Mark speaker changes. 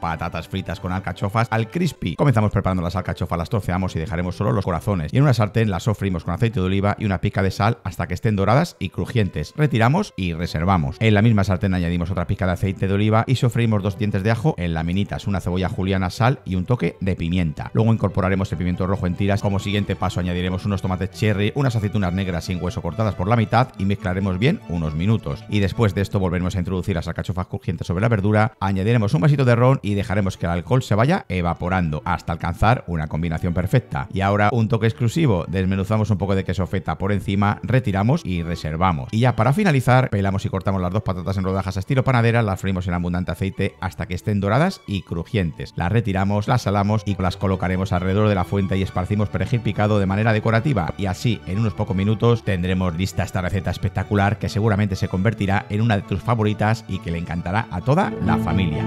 Speaker 1: patatas fritas con alcachofas al crispy. Comenzamos preparando las alcachofas, las troceamos y dejaremos solo los corazones. Y en una sartén las sofrimos con aceite de oliva y una pica de sal hasta que estén doradas y crujientes. Retiramos y reservamos. En la misma sartén añadimos otra pica de aceite de oliva y sofreímos dos dientes de ajo en laminitas, una cebolla juliana, sal y un toque de pimienta. Luego incorporaremos el pimiento rojo en tiras. Como siguiente paso añadiremos unos tomates cherry, unas aceitunas negras sin hueso cortadas por la mitad y mezclaremos bien unos minutos. Y después de esto volveremos a introducir las alcachofas crujientes sobre la verdura, añadiremos un vasito de ron y y dejaremos que el alcohol se vaya evaporando hasta alcanzar una combinación perfecta. Y ahora un toque exclusivo, desmenuzamos un poco de queso feta por encima, retiramos y reservamos. Y ya para finalizar, pelamos y cortamos las dos patatas en rodajas a estilo panadera, las freímos en abundante aceite hasta que estén doradas y crujientes. Las retiramos, las salamos y las colocaremos alrededor de la fuente y esparcimos perejil picado de manera decorativa. Y así, en unos pocos minutos, tendremos lista esta receta espectacular que seguramente se convertirá en una de tus favoritas y que le encantará a toda la familia.